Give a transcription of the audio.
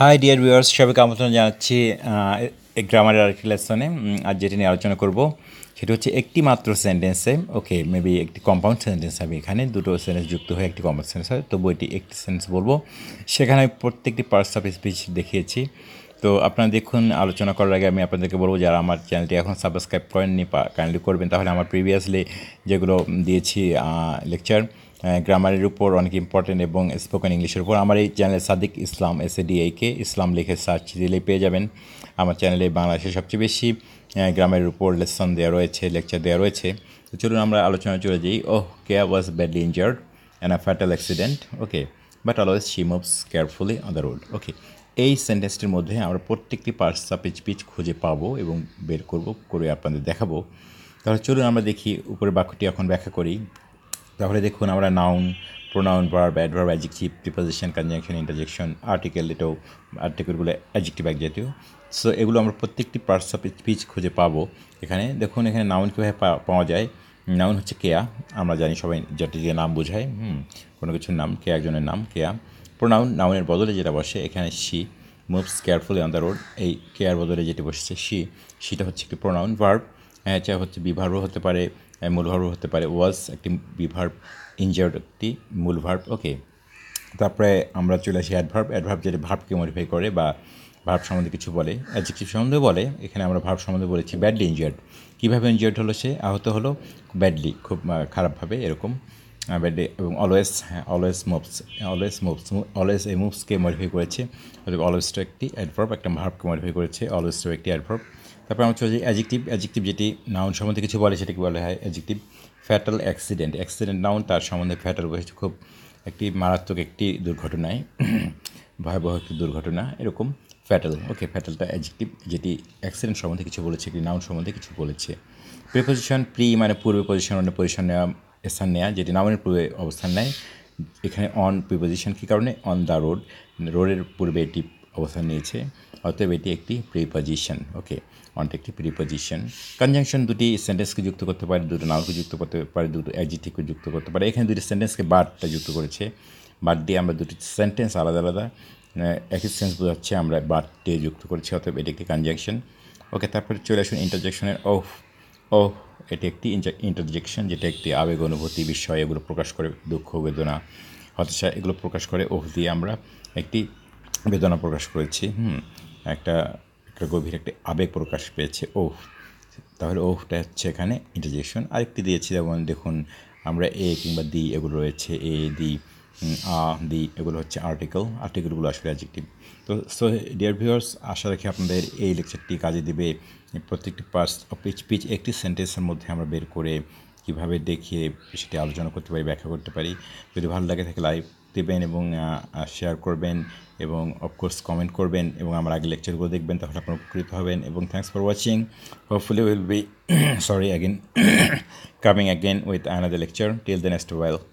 high dear viewers সবাইকে আমন্ত্রণ জানাচ্ছি গ্রামারের আরেকটি লেসনে আজ যেটি নিয়ে আলোচনা করব সেটা হচ্ছে একটি মাত্র সেন্টেন্সে ওকে মেবি একটি কম্পাউন্ড সেন্টেন্স আমি এখানে দুটো সেন্টেন্স যুক্ত হয়ে একটি কম্পাউন্ড সেন্টেন্স হয় তো বইটি একটি সেন্টেন্স বলবো সেখানে আমি প্রত্যেকটি পার্টস অফ স্পিচ দেখিয়েছি তো আপনারা দেখুন আলোচনা করার আগে আমি আপনাদেরকে বলবো যারা আমার চ্যানেলটি এখন সাবস্ক্রাইব করেননি কাইন্ডলি করবেন তাহলে আমার প্রিভিয়াসলি যেগুলো দিয়েছি লেকচার গ্রামারের উপর অনেক ইম্পর্টেন্ট এবং স্পোকেন ইংলিশের উপর আমার এই চ্যানেলে সাদিক ইসলাম এস কে ইসলাম লিখে সার্চ দিলে পেয়ে যাবেন আমার চ্যানেলে বাংলাদেশের সবচেয়ে বেশি গ্রামের উপর লেসন দেওয়া রয়েছে লেকচার দেওয়া রয়েছে তো চলুন আমরা আলোচনা চলে যাই okay was badly injured and a fatal accident okay but always she moves carefully on the road okay এই সেন্টেন্সটির মধ্যে আমরা প্রত্যেকটি পার্সা পিচ পিচ খুঁজে পাবো এবং বের করব করে আপনাদের দেখাবো তাহলে চলুন আমরা দেখি উপরে বাক্যটি এখন ব্যাখ্যা করি তাহলে দেখুন আমরা noun pronoun verb adverb adjective preposition conjunction interjection article এটাও আর্টিকেলগুলো অ্যাডজেক্টিভ এক জাতীয় সো এগুলো আমরা প্রত্যেকটি পার্টস অফ স্পিচ খুঁজে পাবো এখানে দেখুন এখানে নাউন কীভাবে পাওয়া যায় নাউন হচ্ছে কেয়া আমরা জানি সবাই যাতে যে নাম বোঝায় হুম কোনো কিছুর নাম কেয়া একজনের নাম কেয়া প্রোনাউন নাউনের বদলে যেটা বসে এখানে she moves carefully on the road এই কেয়ার বদলে যেটি বসেছে সি সেটা হচ্ছে একটি প্রোনাউন হ্যাঁ, ভার্ব এটা হচ্ছে বিভার্ব হতে পারে মূল ভার্ব হতে পারে ওয়াজ একটি বিভার্ব ইনজার্ড একটি মূল ভার্ব ওকে তারপরে আমরা চলে আসি অ্যাডভার্ব অ্যাডভার্ব যেটা ভার্বকে মডিফাই করে বা ভার্ব সম্বন্ধে কিছু বলে অ্যাডজেক্টিভ সম্বন্ধে বলে এখানে আমরা ভার্ব সম্বন্ধে বলেছি ব্যাডলি ইনজার্ড কীভাবে ইনজার্ড হলো সে আহত হলো ব্যাডলি খুব খারাপভাবে এরকম ব্যাডলি এবং অলওয়েজ হ্যাঁ always moves always moves always এই মুভসকে মডিফাই করেছে অলওয়েজটা একটি অ্যাডভার্ব একটা ভার্বকে মডিফাই করেছে অলওয়েজটাও একটি অ্যাডভার্ব তারপর আমার হচ্ছে অ্যাজেক্টিভ অ্যাজেক্টিভ যেটি নাউন সম্বন্ধে কিছু বলে সেটাকে বলা হয় adjective fatal accident accident noun তার সম্বন্ধে ফ্যাটাল বসেছে খুব একটি মারাত্মক একটি দুর্ঘটনায় ভয়াবহ একটি দুর্ঘটনা এরকম ফ্যাটাল ওকে ফ্যাটালটা অ্যাজেক্টিভ যেটি অ্যাক্সিডেন্ট সম্বন্ধে কিছু বলেছে একটি নাউন সম্বন্ধে কিছু বলেছে প্রিপোজিশন প্রি মানে পূর্বে পজিশন অন্য পজিশন নেওয়া স্থান নেওয়া যেটি নাউনের পূর্বে অবস্থান নেয় এখানে অন প্রিপোজিশন কী কারণে অন দ্য রোড রোডের পূর্বে এটি অবস্থান নিয়েছে অতএব এটি একটি প্রিপজিশন ওকে অনটা একটি প্রিপজিশন কনজাংশন দুটি সেন্টেন্সকে যুক্ত করতে পারে দুটো নাউকে যুক্ত করতে পারে দুটো অ্যাজিটিভকে যুক্ত করতে পারে এখানে দুটি সেন্টেন্সকে বারটা যুক্ত করেছে বাদ দিয়ে আমরা দুটি সেন্টেন্স আলাদা আলাদা মানে একই সেন্স বোঝাচ্ছে আমরা বাদ দিয়ে যুক্ত করেছি অতএব এটি একটি কনজাংশন ওকে তারপরে চলে আসুন ইন্টারজেকশনের অফ অফ এটি একটি ইন্টারজেকশন যেটা একটি আবেগ অনুভূতি বিষয় এগুলো প্রকাশ করে দুঃখ বেদনা হতাশা এগুলো প্রকাশ করে ওফ দিয়ে আমরা একটি বেদনা প্রকাশ করেছি হুম একটা একটা গভীর একটা আবেগ প্রকাশ পেয়েছে ও তাহলে ওটা হচ্ছে এখানে ইন্টারজেকশন আরেকটি দিয়েছি যেমন দেখুন আমরা এ কিংবা দি এগুলো রয়েছে এ দি আ দি এগুলো হচ্ছে আর্টিকেল আর্টিকেলগুলো আসলে অ্যাজেক্টিভ তো সো ডিয়ার ভিউয়ার্স আশা রাখি আপনাদের এই লেকচারটি কাজে দেবে প্রত্যেকটি পার্স অফ পিচ পিচ একটি সেন্টেন্সের মধ্যে আমরা বের করে কীভাবে দেখিয়ে সেটি আলোচনা করতে পারি ব্যাখ্যা করতে পারি যদি ভালো লাগে থাকে লাইভ দেবেন এবং শেয়ার করবেন এবং অফকোর্স কমেন্ট করবেন এবং আমার আগে লেকচারগুলো দেখবেন তাহলে আপনার উপকৃত হবেন এবং thanks for watching hopefully will be sorry again coming again with another lecture till the next well